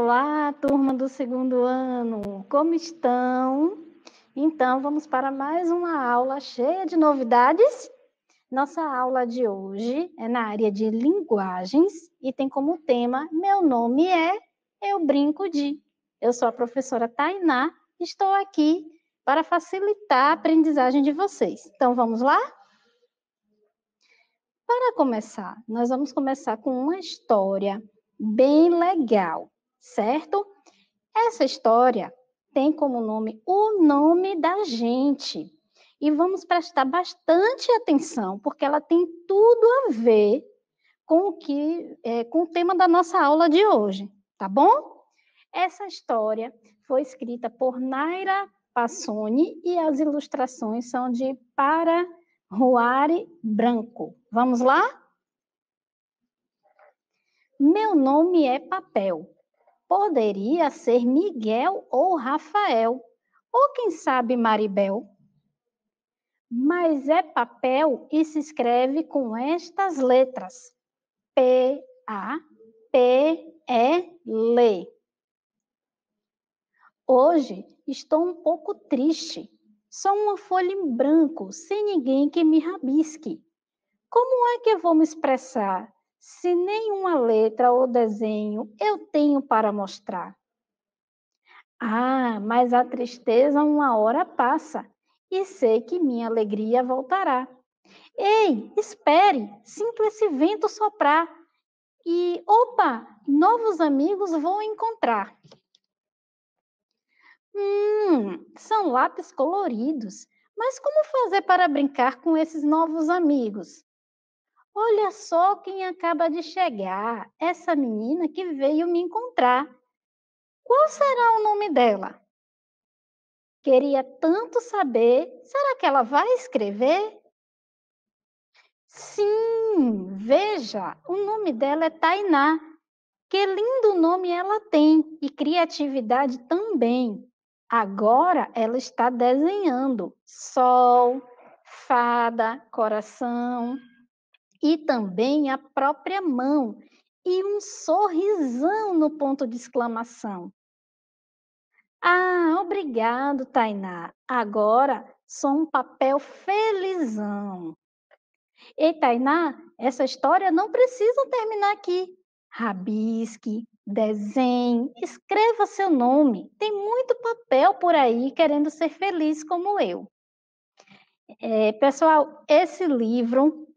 Olá, turma do segundo ano, como estão? Então, vamos para mais uma aula cheia de novidades. Nossa aula de hoje é na área de linguagens e tem como tema Meu nome é Eu Brinco de. Eu sou a professora Tainá, e estou aqui para facilitar a aprendizagem de vocês. Então, vamos lá? Para começar, nós vamos começar com uma história bem legal certo? Essa história tem como nome o nome da gente. E vamos prestar bastante atenção, porque ela tem tudo a ver com o que é, com o tema da nossa aula de hoje, tá bom? Essa história foi escrita por Naira Passoni e as ilustrações são de Para Ruari Branco. Vamos lá? Meu nome é Papel. Poderia ser Miguel ou Rafael, ou quem sabe Maribel. Mas é papel e se escreve com estas letras: P, A, P, E, L. Hoje estou um pouco triste. Só uma folha em branco, sem ninguém que me rabisque. Como é que eu vou me expressar? se nenhuma letra ou desenho eu tenho para mostrar? Ah, mas a tristeza uma hora passa e sei que minha alegria voltará. Ei, espere, sinto esse vento soprar e, opa, novos amigos vou encontrar. Hum, são lápis coloridos, mas como fazer para brincar com esses novos amigos? Olha só quem acaba de chegar, essa menina que veio me encontrar. Qual será o nome dela? Queria tanto saber, será que ela vai escrever? Sim, veja, o nome dela é Tainá. Que lindo nome ela tem e criatividade também. Agora ela está desenhando sol, fada, coração e também a própria mão e um sorrisão no ponto de exclamação. Ah, obrigado, Tainá. Agora sou um papel felizão. Ei, Tainá, essa história não precisa terminar aqui. Rabisque, desenhe, escreva seu nome. Tem muito papel por aí querendo ser feliz como eu. É, pessoal, esse livro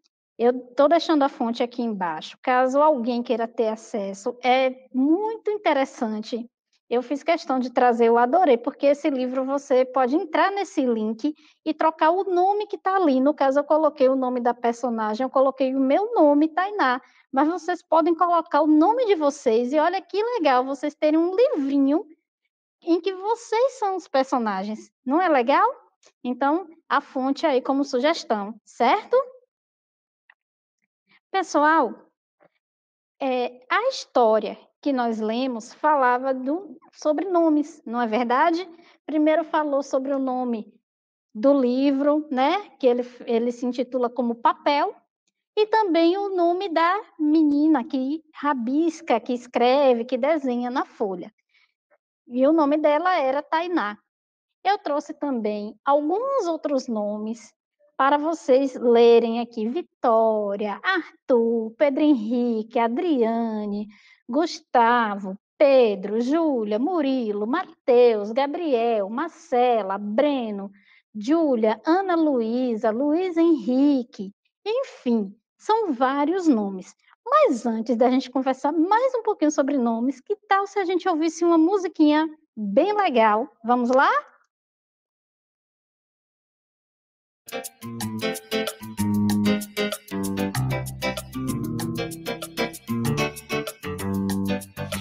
eu estou deixando a fonte aqui embaixo. Caso alguém queira ter acesso, é muito interessante. Eu fiz questão de trazer, eu adorei, porque esse livro você pode entrar nesse link e trocar o nome que está ali. No caso, eu coloquei o nome da personagem, eu coloquei o meu nome, Tainá. Mas vocês podem colocar o nome de vocês. E olha que legal vocês terem um livrinho em que vocês são os personagens. Não é legal? Então, a fonte aí como sugestão, certo? Pessoal, é, a história que nós lemos falava do, sobre nomes, não é verdade? Primeiro falou sobre o nome do livro, né? Que ele, ele se intitula como Papel, e também o nome da menina que rabisca, que escreve, que desenha na folha. E o nome dela era Tainá. Eu trouxe também alguns outros nomes para vocês lerem aqui Vitória, Arthur, Pedro Henrique, Adriane, Gustavo, Pedro, Júlia, Murilo, Matheus, Gabriel, Marcela, Breno, Júlia, Ana Luísa, Luiz Henrique, enfim, são vários nomes. Mas antes da gente conversar mais um pouquinho sobre nomes, que tal se a gente ouvisse uma musiquinha bem legal? Vamos lá?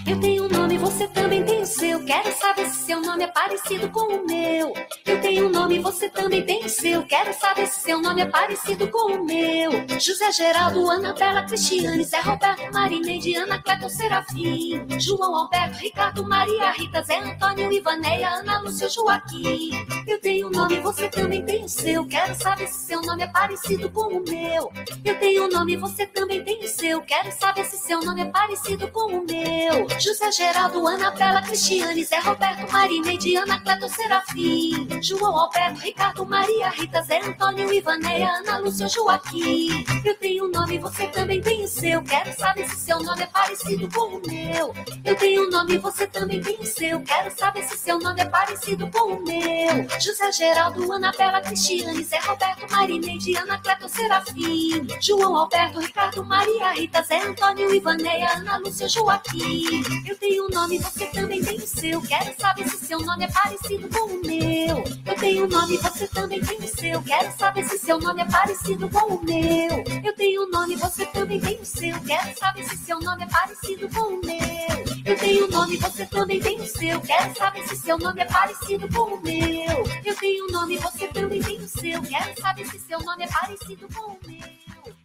Eu tenho um nome, você também tem o seu. Quero saber se seu nome é parecido com o meu tem um nome, você também tem o seu. Quero saber se seu nome é parecido com o meu. José Geraldo, Ana Bela, Cristiane, Zé Roberto, Marineide, Ana Cleto, Serafim, João Alberto, Ricardo, Maria Rita, Zé Antônio, Ivaneia, Ana Lúcia, Joaquim. Eu tenho um nome, você também tem o seu. Quero saber se seu nome é parecido com o meu. Eu tenho um nome, você também tem o seu. Quero saber se seu nome é parecido com o meu. José Geraldo, Ana Bela, Cristiane, Zé Roberto, Marineide, Ana Cleto, Serafim. João Alberto, Ricardo, Maria, Rita, Zé Antônio, Ivaneia, Ana, Lúcia, Joaquim. Eu tenho um nome, você também tem o seu. Quero saber se seu nome é parecido com o meu. Eu tenho um nome, você também tem o seu. Quero saber se seu nome é parecido com o meu. José Geraldo, Ana Bela, Cristiane, Zé Roberto, Marineide, Ana Cleto, Serafim. João Alberto, Ricardo, Maria, Rita, Zé Antônio, Ivaneia, Ana, Lúcia, Joaquim. Eu tenho um nome, você também tem o seu. Quero saber se seu nome é parecido com o meu. Eu tenho nome, você também tem o seu. Quero saber se seu nome é parecido com o meu. Eu tenho nome, você também tem o seu. Quero saber se seu nome é parecido com o meu. Eu tenho nome, você também tem o seu. Quero saber se seu nome é parecido com o meu. Eu tenho nome, você também tem o seu. Quero saber se seu nome é parecido com o meu.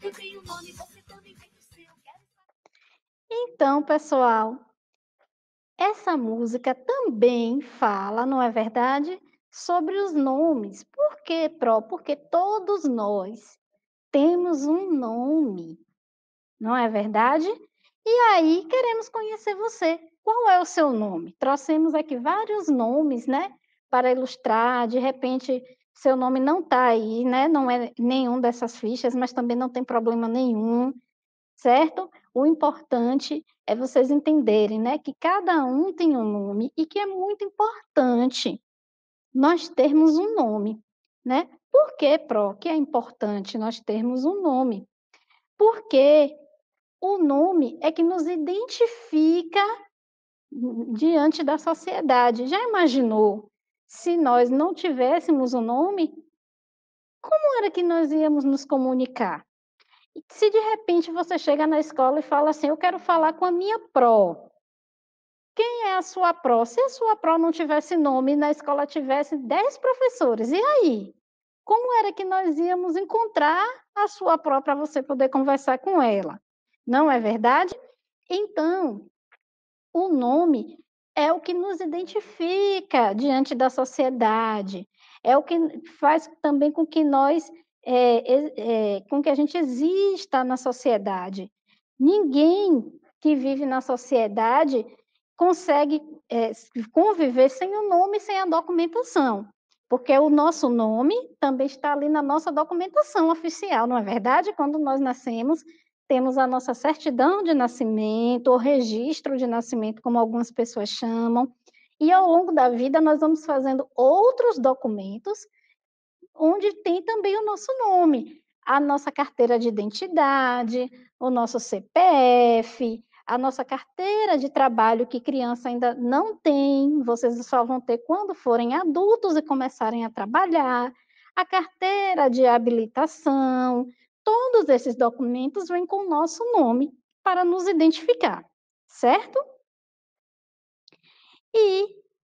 Eu tenho nome, você também tem o seu. Quero... Então, pessoal, essa música também fala, não é verdade? sobre os nomes. Por quê, Pro? Porque todos nós temos um nome, não é verdade? E aí queremos conhecer você. Qual é o seu nome? Trouxemos aqui vários nomes, né? Para ilustrar, de repente, seu nome não está aí, né? Não é nenhum dessas fichas, mas também não tem problema nenhum, certo? O importante é vocês entenderem, né, que cada um tem um nome e que é muito importante nós termos um nome, né? Por que, Pro, que é importante nós termos um nome? Porque o nome é que nos identifica diante da sociedade. Já imaginou se nós não tivéssemos um nome? Como era que nós íamos nos comunicar? Se de repente você chega na escola e fala assim, eu quero falar com a minha pró, quem é a sua pró? Se a sua pró não tivesse nome e na escola tivesse 10 professores, e aí? Como era que nós íamos encontrar a sua pró para você poder conversar com ela? Não é verdade? Então, o nome é o que nos identifica diante da sociedade, é o que faz também com que nós, é, é, com que a gente exista na sociedade. Ninguém que vive na sociedade consegue é, conviver sem o nome, sem a documentação, porque o nosso nome também está ali na nossa documentação oficial, não é verdade? Quando nós nascemos, temos a nossa certidão de nascimento, ou registro de nascimento, como algumas pessoas chamam, e ao longo da vida nós vamos fazendo outros documentos onde tem também o nosso nome, a nossa carteira de identidade, o nosso CPF, a nossa carteira de trabalho que criança ainda não tem, vocês só vão ter quando forem adultos e começarem a trabalhar, a carteira de habilitação, todos esses documentos vêm com o nosso nome para nos identificar, certo? E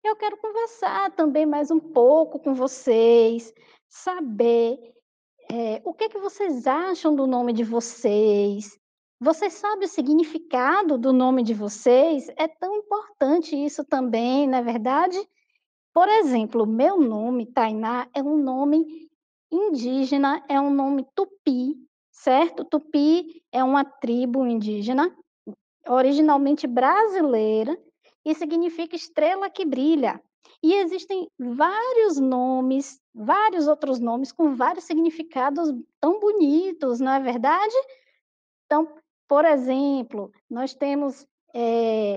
eu quero conversar também mais um pouco com vocês, saber é, o que, é que vocês acham do nome de vocês, você sabe o significado do nome de vocês? É tão importante isso também, não é verdade? Por exemplo, meu nome, Tainá, é um nome indígena, é um nome tupi, certo? Tupi é uma tribo indígena, originalmente brasileira, e significa estrela que brilha. E existem vários nomes, vários outros nomes com vários significados tão bonitos, não é verdade? Então, por exemplo, nós temos é,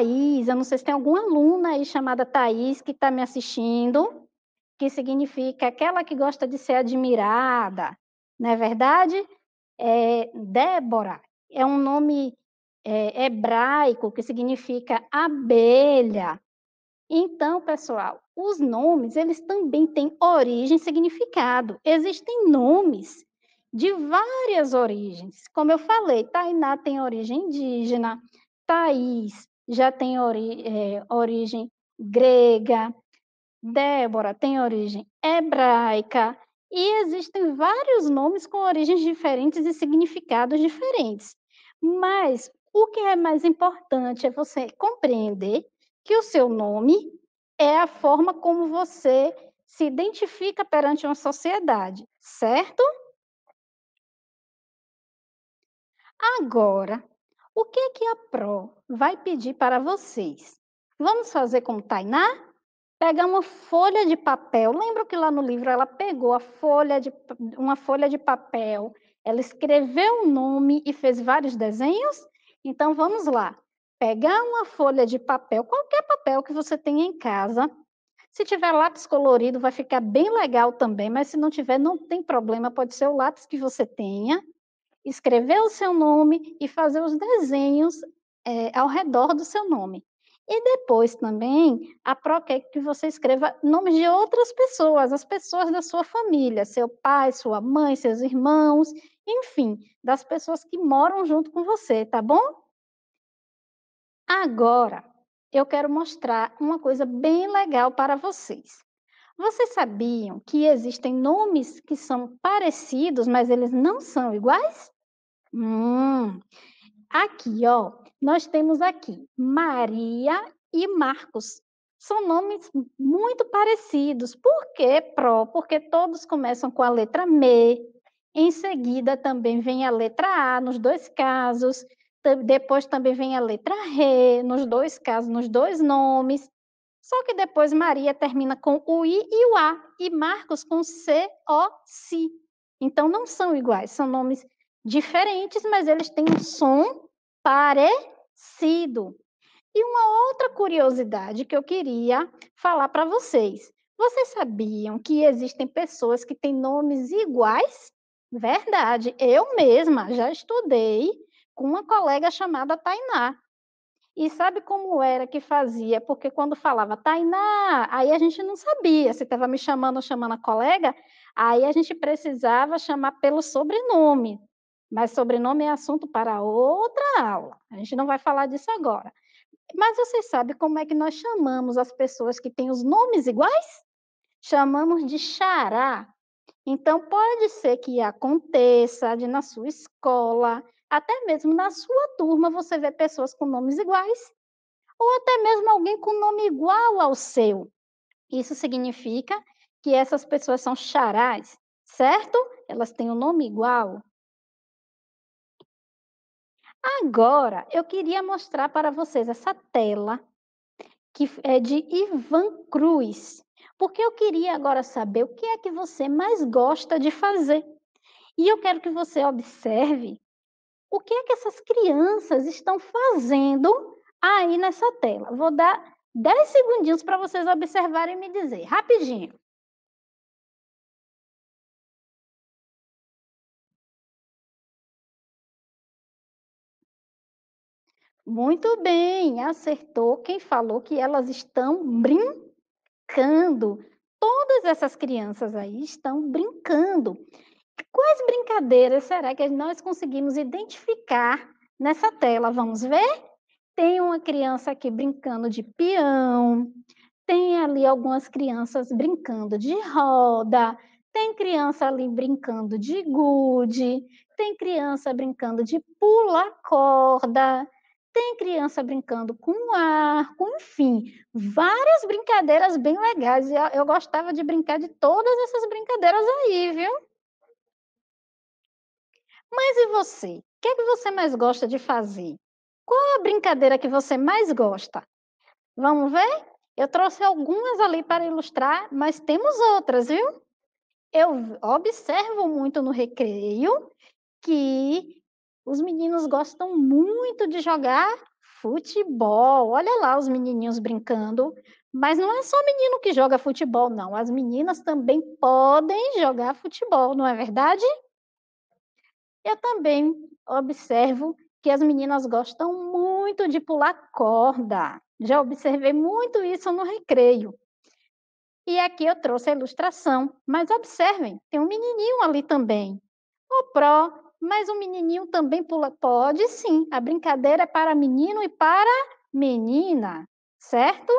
eu não sei se tem alguma aluna aí chamada Thais que está me assistindo, que significa aquela que gosta de ser admirada, não é verdade? É, Débora é um nome é, hebraico que significa abelha. Então, pessoal, os nomes, eles também têm origem e significado. Existem nomes de várias origens. Como eu falei, Tainá tem origem indígena, Thaís já tem ori é, origem grega, Débora tem origem hebraica, e existem vários nomes com origens diferentes e significados diferentes. Mas o que é mais importante é você compreender que o seu nome é a forma como você se identifica perante uma sociedade, certo? Agora, o que que a Pro vai pedir para vocês? Vamos fazer como Tainá? Pegar uma folha de papel. Lembra que lá no livro ela pegou a folha de, uma folha de papel, ela escreveu o um nome e fez vários desenhos? Então vamos lá. Pegar uma folha de papel, qualquer papel que você tenha em casa. Se tiver lápis colorido, vai ficar bem legal também, mas se não tiver, não tem problema, pode ser o lápis que você tenha escrever o seu nome e fazer os desenhos é, ao redor do seu nome. E depois também, a PRO quer é que você escreva nomes de outras pessoas, as pessoas da sua família, seu pai, sua mãe, seus irmãos, enfim, das pessoas que moram junto com você, tá bom? Agora, eu quero mostrar uma coisa bem legal para vocês. Vocês sabiam que existem nomes que são parecidos, mas eles não são iguais? Hum. Aqui, ó, nós temos aqui Maria e Marcos. São nomes muito parecidos. Por quê, pró? Porque todos começam com a letra me. Em seguida também vem a letra a nos dois casos. Depois também vem a letra re nos dois casos, nos dois nomes. Só que depois Maria termina com o i e o a e Marcos com c o si. Então não são iguais, são nomes diferentes, mas eles têm um som parecido. E uma outra curiosidade que eu queria falar para vocês. Vocês sabiam que existem pessoas que têm nomes iguais? Verdade, eu mesma já estudei com uma colega chamada Tainá. E sabe como era que fazia? Porque quando falava Tainá, aí a gente não sabia se estava me chamando ou chamando a colega, aí a gente precisava chamar pelo sobrenome. Mas sobrenome é assunto para outra aula. A gente não vai falar disso agora. Mas vocês sabem como é que nós chamamos as pessoas que têm os nomes iguais? Chamamos de xará. Então, pode ser que aconteça de na sua escola, até mesmo na sua turma, você vê pessoas com nomes iguais, ou até mesmo alguém com nome igual ao seu. Isso significa que essas pessoas são xarás, certo? Elas têm um nome igual, Agora, eu queria mostrar para vocês essa tela que é de Ivan Cruz, porque eu queria agora saber o que é que você mais gosta de fazer. E eu quero que você observe o que é que essas crianças estão fazendo aí nessa tela. Vou dar 10 segundinhos para vocês observarem e me dizer, rapidinho. Muito bem, acertou quem falou que elas estão brincando. Todas essas crianças aí estão brincando. Quais brincadeiras será que nós conseguimos identificar nessa tela? Vamos ver? Tem uma criança aqui brincando de peão, tem ali algumas crianças brincando de roda, tem criança ali brincando de gude, tem criança brincando de pula-corda tem criança brincando com ar, com enfim, várias brincadeiras bem legais. Eu, eu gostava de brincar de todas essas brincadeiras aí, viu? Mas e você? O que é que você mais gosta de fazer? Qual é a brincadeira que você mais gosta? Vamos ver? Eu trouxe algumas ali para ilustrar, mas temos outras, viu? Eu observo muito no recreio que os meninos gostam muito de jogar futebol. Olha lá os menininhos brincando. Mas não é só menino que joga futebol, não. As meninas também podem jogar futebol, não é verdade? Eu também observo que as meninas gostam muito de pular corda. Já observei muito isso no recreio. E aqui eu trouxe a ilustração, mas observem, tem um menininho ali também. O pró mas o menininho também pula? Pode sim. A brincadeira é para menino e para menina, certo?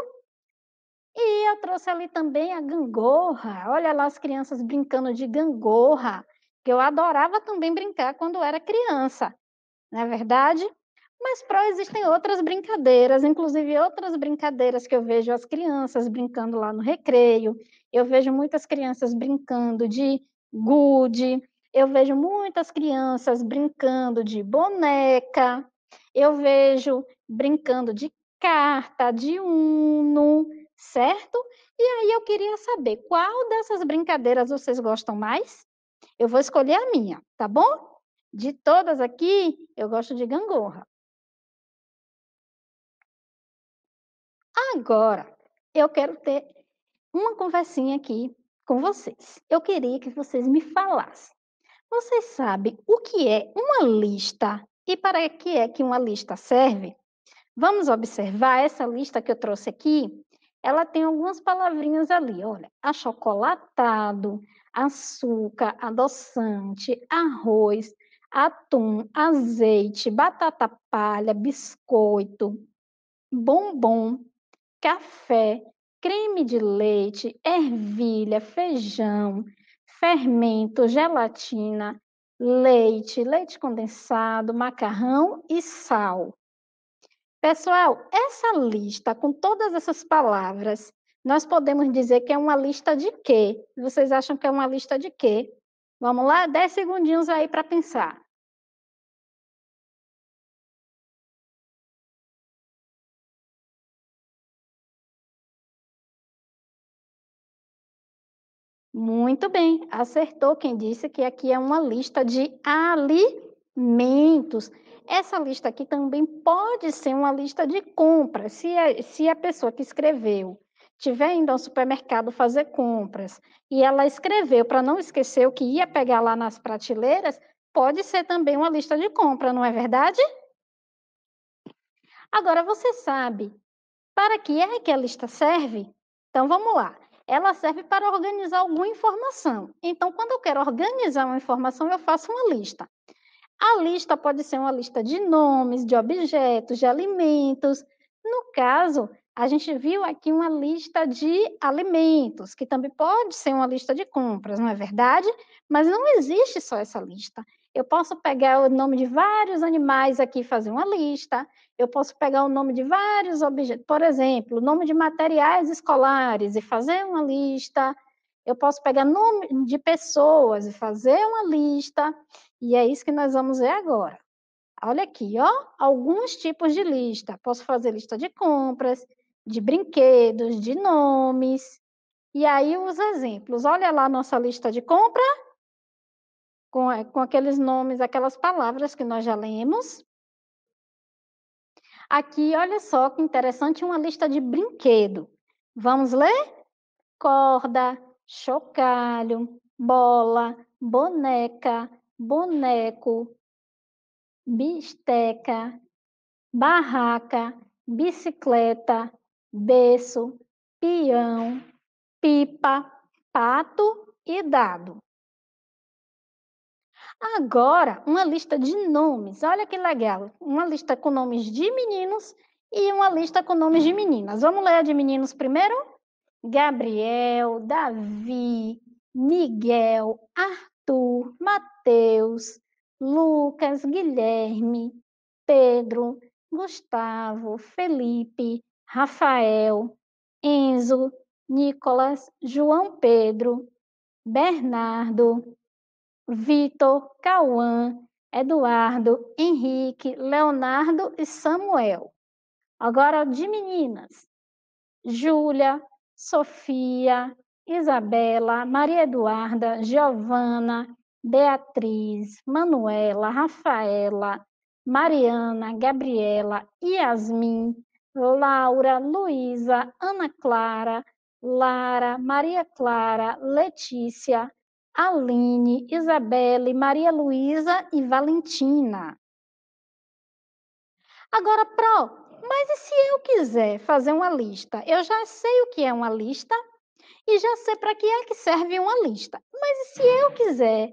E eu trouxe ali também a gangorra. Olha lá as crianças brincando de gangorra, que eu adorava também brincar quando era criança, não é verdade? Mas pró existem outras brincadeiras, inclusive outras brincadeiras que eu vejo as crianças brincando lá no recreio. Eu vejo muitas crianças brincando de gude, eu vejo muitas crianças brincando de boneca, eu vejo brincando de carta, de uno, certo? E aí eu queria saber qual dessas brincadeiras vocês gostam mais? Eu vou escolher a minha, tá bom? De todas aqui, eu gosto de gangorra. Agora, eu quero ter uma conversinha aqui com vocês. Eu queria que vocês me falassem você sabe o que é uma lista e para que é que uma lista serve? Vamos observar essa lista que eu trouxe aqui. Ela tem algumas palavrinhas ali, olha, achocolatado, açúcar, adoçante, arroz, atum, azeite, batata palha, biscoito, bombom, café, creme de leite, ervilha, feijão, fermento, gelatina, leite, leite condensado, macarrão e sal. Pessoal, essa lista com todas essas palavras, nós podemos dizer que é uma lista de quê? Vocês acham que é uma lista de quê? Vamos lá, 10 segundinhos aí para pensar. Muito bem, acertou quem disse que aqui é uma lista de alimentos. Essa lista aqui também pode ser uma lista de compras. Se a, se a pessoa que escreveu tiver indo ao supermercado fazer compras e ela escreveu para não esquecer o que ia pegar lá nas prateleiras, pode ser também uma lista de compra, não é verdade? Agora você sabe para que é que a lista serve? Então vamos lá ela serve para organizar alguma informação. Então, quando eu quero organizar uma informação, eu faço uma lista. A lista pode ser uma lista de nomes, de objetos, de alimentos. No caso, a gente viu aqui uma lista de alimentos, que também pode ser uma lista de compras, não é verdade? Mas não existe só essa lista. Eu posso pegar o nome de vários animais aqui e fazer uma lista eu posso pegar o nome de vários objetos, por exemplo, nome de materiais escolares e fazer uma lista. Eu posso pegar nome de pessoas e fazer uma lista. E é isso que nós vamos ver agora. Olha aqui, ó, alguns tipos de lista. Posso fazer lista de compras, de brinquedos, de nomes. E aí os exemplos. Olha lá a nossa lista de compra com, com aqueles nomes, aquelas palavras que nós já lemos. Aqui, olha só que interessante, uma lista de brinquedo. Vamos ler? Corda, chocalho, bola, boneca, boneco, bisteca, barraca, bicicleta, berço, peão, pipa, pato e dado. Agora, uma lista de nomes. Olha que legal. Uma lista com nomes de meninos e uma lista com nomes de meninas. Vamos ler a de meninos primeiro? Gabriel, Davi, Miguel, Arthur, Mateus, Lucas, Guilherme, Pedro, Gustavo, Felipe, Rafael, Enzo, Nicolas, João Pedro, Bernardo, Vitor, Cauã, Eduardo, Henrique, Leonardo e Samuel. Agora de meninas: Júlia, Sofia, Isabela, Maria Eduarda, Giovana, Beatriz, Manuela, Rafaela, Mariana, Gabriela, Yasmin, Laura, Luísa, Ana Clara, Lara, Maria Clara, Letícia, Aline, Isabelle, Maria Luísa e Valentina. Agora, Pro, mas e se eu quiser fazer uma lista? Eu já sei o que é uma lista e já sei para que é que serve uma lista. Mas e se eu quiser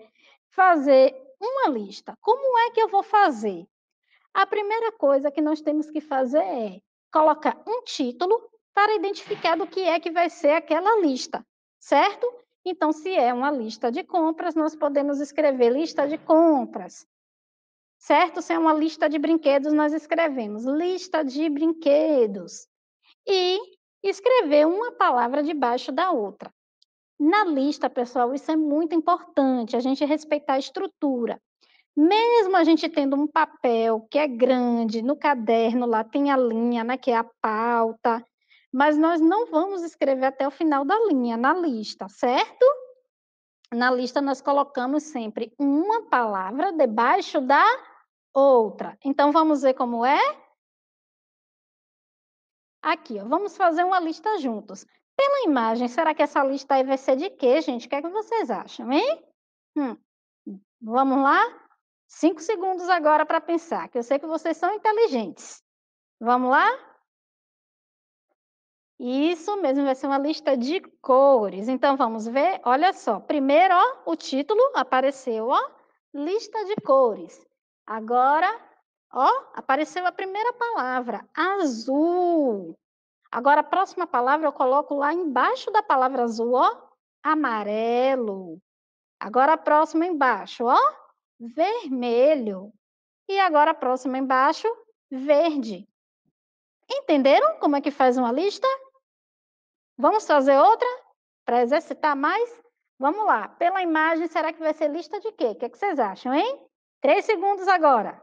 fazer uma lista, como é que eu vou fazer? A primeira coisa que nós temos que fazer é colocar um título para identificar do que é que vai ser aquela lista, certo? Então, se é uma lista de compras, nós podemos escrever lista de compras. Certo? Se é uma lista de brinquedos, nós escrevemos lista de brinquedos. E escrever uma palavra debaixo da outra. Na lista, pessoal, isso é muito importante, a gente respeitar a estrutura. Mesmo a gente tendo um papel que é grande, no caderno lá tem a linha, né, que é a pauta, mas nós não vamos escrever até o final da linha, na lista, certo? Na lista, nós colocamos sempre uma palavra debaixo da outra. Então, vamos ver como é? Aqui, ó, vamos fazer uma lista juntos. Pela imagem, será que essa lista aí vai ser de quê, gente? O que é que vocês acham, hein? Hum, vamos lá? Cinco segundos agora para pensar, que eu sei que vocês são inteligentes. Vamos lá? Isso mesmo, vai ser uma lista de cores. Então, vamos ver, olha só. Primeiro, ó, o título apareceu, ó, lista de cores. Agora, ó, apareceu a primeira palavra, azul. Agora, a próxima palavra eu coloco lá embaixo da palavra azul, ó, amarelo. Agora, a próxima embaixo, ó, vermelho. E agora, a próxima embaixo, verde. Entenderam como é que faz uma lista? Vamos fazer outra? Para exercitar mais? Vamos lá. Pela imagem, será que vai ser lista de quê? O que, é que vocês acham, hein? Três segundos agora.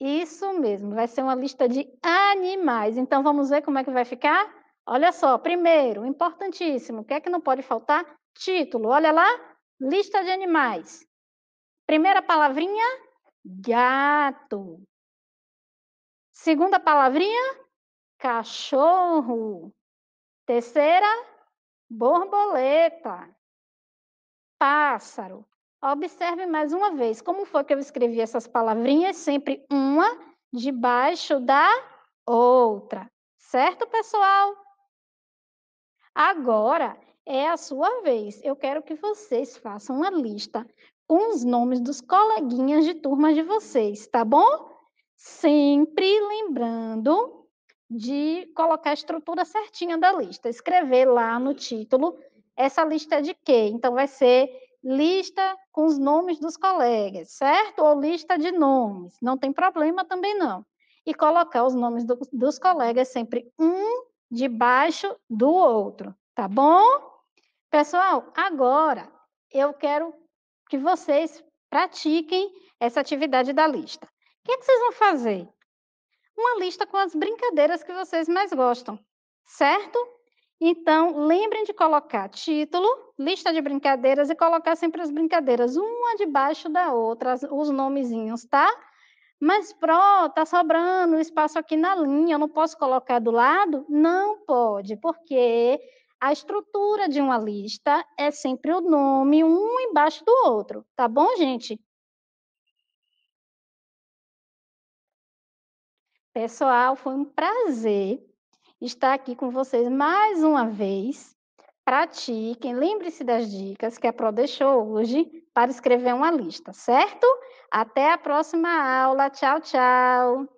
Isso mesmo, vai ser uma lista de animais. Então, vamos ver como é que vai ficar? Olha só, primeiro, importantíssimo, o que é que não pode faltar? Título, olha lá, lista de animais. Primeira palavrinha, gato. Segunda palavrinha, cachorro. Terceira, borboleta. Pássaro. Observe mais uma vez como foi que eu escrevi essas palavrinhas, sempre uma debaixo da outra. Certo, pessoal? Agora é a sua vez. Eu quero que vocês façam uma lista com os nomes dos coleguinhas de turma de vocês, tá bom? Sempre lembrando de colocar a estrutura certinha da lista, escrever lá no título essa lista é de quê? Então vai ser lista com os nomes dos colegas, certo? Ou lista de nomes, não tem problema também não. E colocar os nomes do, dos colegas sempre um debaixo do outro, tá bom? Pessoal, agora eu quero que vocês pratiquem essa atividade da lista. O que, é que vocês vão fazer? uma lista com as brincadeiras que vocês mais gostam, certo? Então, lembrem de colocar título, lista de brincadeiras e colocar sempre as brincadeiras, uma debaixo da outra, os nomezinhos, tá? Mas, pro, tá sobrando espaço aqui na linha, eu não posso colocar do lado? Não pode, porque a estrutura de uma lista é sempre o nome um embaixo do outro, tá bom, gente? Pessoal, foi um prazer estar aqui com vocês mais uma vez. Pratiquem, lembre-se das dicas que a Pro deixou hoje para escrever uma lista, certo? Até a próxima aula. Tchau, tchau.